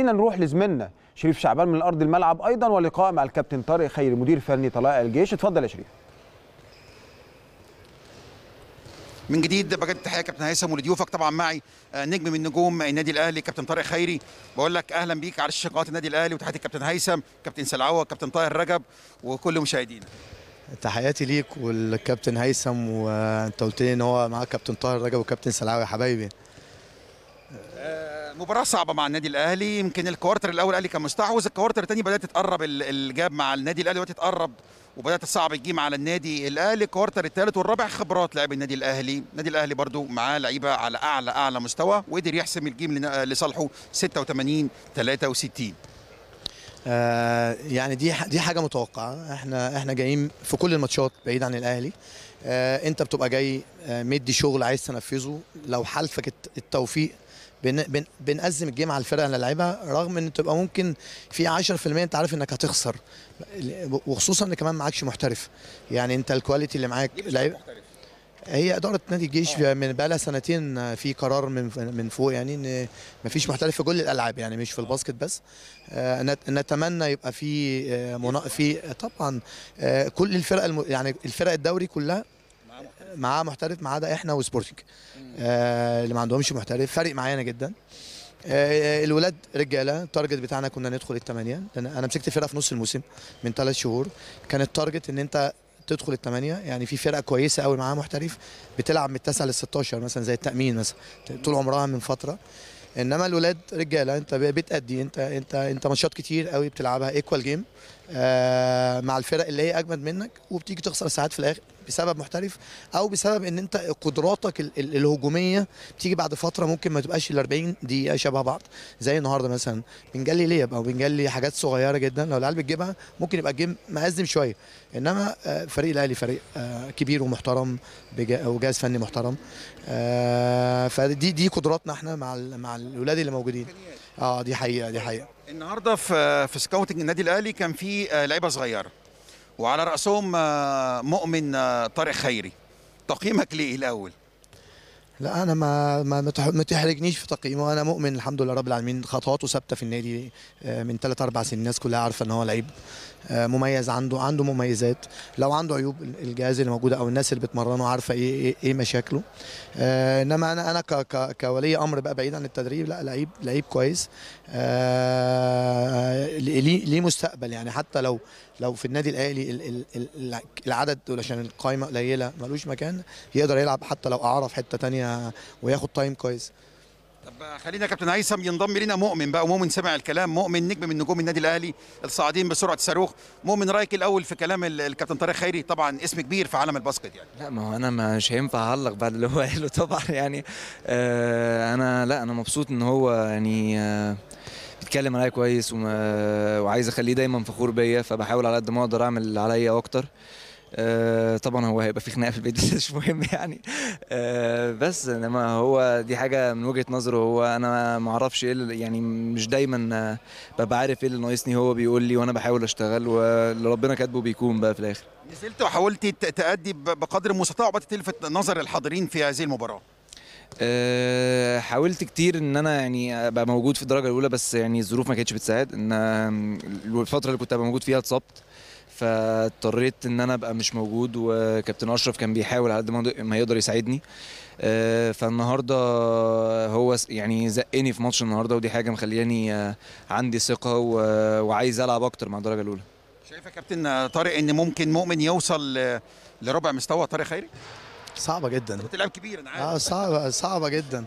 خلينا نروح لزميلنا شريف شعبان من ارض الملعب ايضا ولقاء مع الكابتن طارق خير مدير فني طلائع الجيش اتفضل يا شريف من جديد بجد تحيه كابتن هيثم ولضيوفك طبعا معي آه، نجم من نجوم النادي الاهلي كابتن طارق خيري بقول لك اهلا بيك على شقات النادي الاهلي وتحيه الكابتن هيثم كابتن سلعوه كابتن طاهر رجب وكل مشاهدينا تحياتي ليك والكابتن هيثم وانت قلت لي ان هو معاك كابتن طاهر رجب وكابتن سلعوه يا حبايبي مباراه صعبه مع النادي الاهلي يمكن الكوارتر الاول الاهلي كان مستحوذ الكوارتر الثاني بدات تتقرب الجاب مع النادي الاهلي دلوقتي تقرب وبدات الصعب تجيم على النادي الاهلي الكوارتر الثالث والرابع خبرات لاعبي النادي الاهلي النادي الاهلي برضو معاه لعيبه على اعلى اعلى مستوى وقدر يحسم الجيم لصالحه 86 63 آه يعني دي دي حاجه متوقعه احنا احنا جايين في كل الماتشات بعيد عن الاهلي آه انت بتبقى جاي آه مدي شغل عايز تنفذه لو حالفك التوفيق بن بن بنقزم الجيم على الفرقه اللي لعبها رغم ان تبقى ممكن في 10% انت عارف انك هتخسر وخصوصا ان كمان معكش محترف يعني انت الكواليتي اللي معاك لعيب هي اداره نادي الجيش آه. من بقى لها سنتين في قرار من من فوق يعني ان مفيش محترف في كل الالعاب يعني مش في آه. الباسكت بس آه، نتمنى يبقى في في طبعا كل الفرق يعني الفرق الدوري كلها معاه محترف ما عدا احنا وسبورتنج آه اللي ما عندهمش محترف فارق معانا جدا آه الولاد رجاله التارجت بتاعنا كنا ندخل الثمانيه انا مسكت فرقه في نص الموسم من ثلاث شهور كان التارجت ان انت تدخل الثمانيه يعني في فرقه كويسه قوي معاها محترف بتلعب من التاسعه لل 16 مثلا زي التامين مثلا طول عمرها من فتره انما الولاد رجاله انت بتادي انت انت انت ماتشات كتير قوي بتلعبها ايكوال جيم آه مع الفرق اللي هي اجمد منك وبتيجي تخسر ساعات في الاخر بسبب محترف او بسبب ان انت قدراتك الهجوميه بتيجي بعد فتره ممكن ما تبقاش ال 40 دقيقه شبه بعض زي النهارده مثلا بنجلي ليب او بنجلي حاجات صغيره جدا لو العيال بتجيبها ممكن يبقى الجيم مأزم شويه انما آه، فريق الاهلي فريق آه، كبير ومحترم وجهاز فني محترم آه، فدي دي قدراتنا احنا مع مع الاولاد اللي موجودين اه دي حقيقه دي حقيقه النهارده في في سكاوتنج النادي الاهلي كان في لعيبه صغيره وعلى رأسهم آه، مؤمن آه، طارق خيري تقييمك ليه الأول لا انا ما ما ما تحرجنيش في تقييمه انا مؤمن الحمد لله رب العالمين خطواته ثابته في النادي آه، من ثلاث اربع سنين الناس كلها عارفه ان هو لعيب آه، مميز عنده عنده مميزات لو عنده عيوب الجهاز اللي موجوده او الناس اللي بتمرنه عارفه ايه ايه, إيه مشاكله آه، انما انا انا كولي امر بقى بعيد عن التدريب لا لعيب لعيب كويس ليه ليه مستقبل يعني حتى لو لو في النادي الاهلي العدد عشان القايمه قليله ملوش مكان يقدر يلعب حتى لو اعاره في حته ثانيه وياخد تايم كويس طب خلينا كابتن هيثم ينضم لنا مؤمن بقى ومؤمن سمع الكلام مؤمن نجم من نجوم النادي الاهلي الصاعدين بسرعه الصاروخ مؤمن رايك الاول في كلام الكابتن طارق خيري طبعا اسم كبير في عالم الباسكت يعني لا ما هو انا مش هينفع اعلق بعد اللي هو قاله طبعا يعني آه انا لا انا مبسوط ان هو يعني آه بيتكلم عليا كويس وعايز اخليه دايما فخور بيا فبحاول على قد ما اقدر اعمل عليا اكتر آه طبعا هو هيبقى في خناقه في البيت مش مهم يعني آه، بس انما هو دي حاجه من وجهه نظره هو انا ما اعرفش ايه يعني مش دايما آه، ببقى عارف ايه اللي ناقصني هو بيقول لي وانا بحاول اشتغل واللي ربنا كاتبه بيكون بقى في الاخر نزلت وحاولت تأدي بقدر المستطاع تلفت نظر الحاضرين في هذه المباراه آه، حاولت كتير ان انا يعني ابقى موجود في الدرجه الاولى بس يعني الظروف ما كانتش بتساعد ان الفتره اللي كنت ابقى موجود فيها اتصبت فاضطريت ان انا ابقى مش موجود وكابتن اشرف كان بيحاول على قد ما يقدر يساعدني آه، فالنهارده هو يعني زقني في ماتش النهارده ودي حاجه مخلياني آه، عندي ثقه وعايز العب اكتر مع الدرجه الاولى شايف يا كابتن طارق ان ممكن مؤمن يوصل لربع مستوى طارق خيري صعبه جدا بتلعب كبير انا عارف اه صعبه صعبه جدا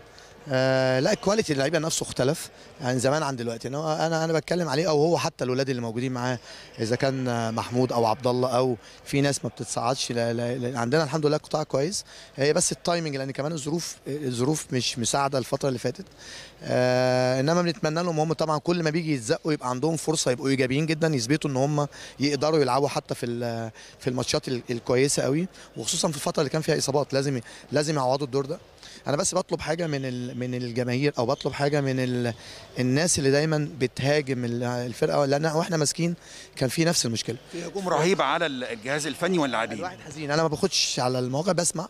آه لا الكواليتي اللعيبه نفسه اختلف يعني زمان عن دلوقتي انا انا, أنا بتكلم عليه او هو حتى الاولاد اللي موجودين معاه اذا كان محمود او عبد الله او في ناس ما بتتصعدش لا لا لا عندنا الحمد لله قطاع كويس هي بس التايمنج لان كمان الظروف الظروف مش مساعده الفتره اللي فاتت آه انما بنتمنى لهم هم طبعا كل ما بيجي يتزقوا يبقى عندهم فرصه يبقوا ايجابيين جدا يثبتوا ان هم يقدروا يلعبوا حتى في في الماتشات الكويسه قوي وخصوصا في الفتره اللي كان فيها اصابات لازم لازم يعوضوا الدور ده انا بس بطلب حاجه من من الجماهير او بطلب حاجه من الناس اللي دايما بتهاجم الفرقه لان واحنا ماسكين كان في نفس المشكله في هجوم رهيب على الجهاز الفني واللاعبين الواحد حزين انا ما باخدش على المواقع بسمع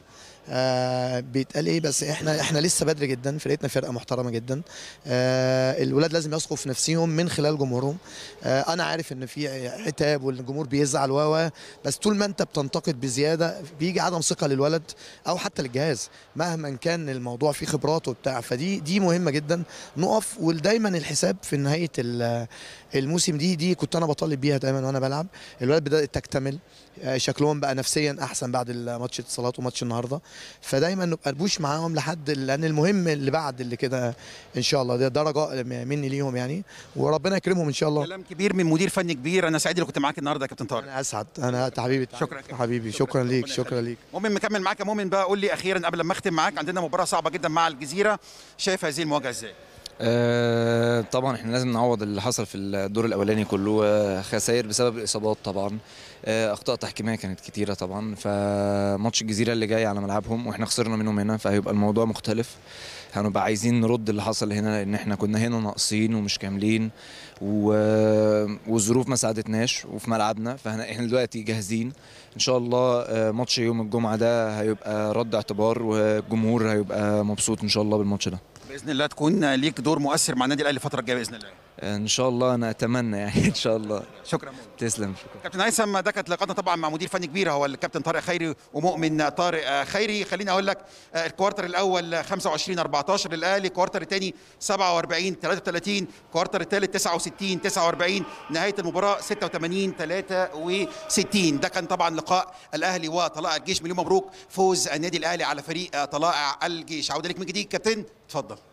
آه بيتقال ايه بس احنا احنا لسه بدري جدا فرقتنا فرقه محترمه جدا آه الولاد لازم يثقوا في نفسهم من خلال جمهورهم آه انا عارف ان في عتاب والجمهور بيزعل و بس طول ما انت بتنتقد بزياده بيجي عدم ثقه للولد او حتى للجهاز مهما كان الموضوع فيه خبرات وبتاع فدي دي مهمه جدا نقف ودايما الحساب في نهايه الموسم دي دي كنت انا بطالب بيها دايما وانا بلعب الولاد بدات تكتمل آه، شكلهم بقى نفسيا احسن بعد ماتش اتصالات وماتش النهارده فدايما نبقى نبوش معاهم لحد لان المهم اللي بعد اللي كده ان شاء الله ده, درجه رجاء مني ليهم يعني وربنا يكرمهم ان شاء الله كلام كبير من مدير فني كبير انا سعيد اللي كنت معاك النهارده يا كابتن طارق انا اسعد انا حبيبي شكرا حبيبي شكرا, شكرا ليك شكرا ليك مؤمن مكمل معاك يا مؤمن بقى قول لي اخيرا قبل ما اختم معاك عندنا مباراه صعبه جدا مع الجزيره شايف هذه المواجهه ازاي آه، طبعا احنا لازم نعوض اللي حصل في الدور الاولاني كله آه، خسائر بسبب الاصابات طبعا آه، اخطاء تحكيميه كانت كتيره طبعا فماتش الجزيره اللي جاي على ملعبهم واحنا خسرنا منهم هنا فهيبقى الموضوع مختلف هنبقى عايزين نرد اللي حصل هنا لان احنا كنا هنا ناقصين ومش كاملين و... والظروف ما ساعدتناش وفي ملعبنا فاحنا دلوقتي جاهزين ان شاء الله آه، ماتش يوم الجمعه ده هيبقى رد اعتبار والجمهور هيبقى مبسوط ان شاء الله بالماتش ده باذن الله تكون ليك دور مؤثر مع النادي الاهلي الفتره الجايه باذن الله ان شاء الله انا اتمنى يعني ان شاء الله شكرا تسلم شكرا كابتن هيثم ده كانت لقاءنا طبعا مع مدير فني كبير هو الكابتن طارق خيري ومؤمن طارق خيري خليني اقول لك الكوارتر الاول 25 14 للاهلي الكوارتر الثاني 47 33 الكوارتر الثالث 69 49 نهايه المباراه 86 63 ده كان طبعا لقاء الاهلي وطلائع الجيش مليون مبروك فوز النادي الاهلي على فريق طلائع الجيش عوده لك من جديد كابتن اتفضل